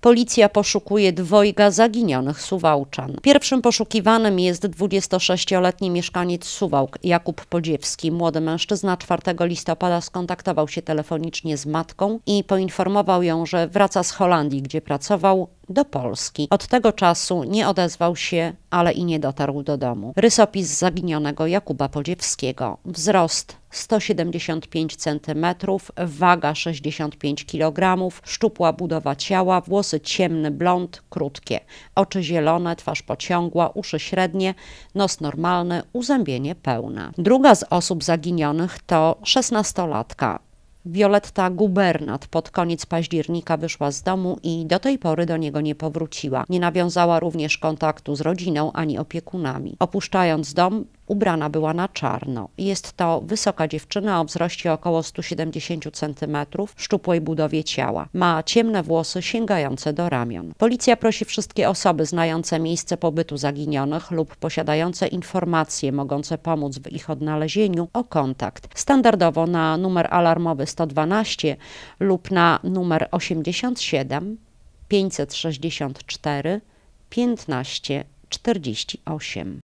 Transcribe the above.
Policja poszukuje dwojga zaginionych Suwałczan. Pierwszym poszukiwanym jest 26-letni mieszkaniec Suwałk Jakub Podziewski. Młody mężczyzna 4 listopada skontaktował się telefonicznie z matką i poinformował ją, że wraca z Holandii, gdzie pracował, do Polski. Od tego czasu nie odezwał się, ale i nie dotarł do domu. Rysopis zaginionego Jakuba Podziewskiego. Wzrost 175 cm, waga 65 kg, szczupła budowa ciała, włosy ciemny blond, krótkie, oczy zielone, twarz pociągła, uszy średnie, nos normalny, uzębienie pełne. Druga z osób zaginionych to 16-latka Violetta Gubernat pod koniec października wyszła z domu i do tej pory do niego nie powróciła. Nie nawiązała również kontaktu z rodziną ani opiekunami. Opuszczając dom, Ubrana była na czarno. Jest to wysoka dziewczyna o wzroście około 170 cm, szczupłej budowie ciała. Ma ciemne włosy sięgające do ramion. Policja prosi wszystkie osoby znające miejsce pobytu zaginionych lub posiadające informacje mogące pomóc w ich odnalezieniu o kontakt. Standardowo na numer alarmowy 112 lub na numer 87 564 15 48.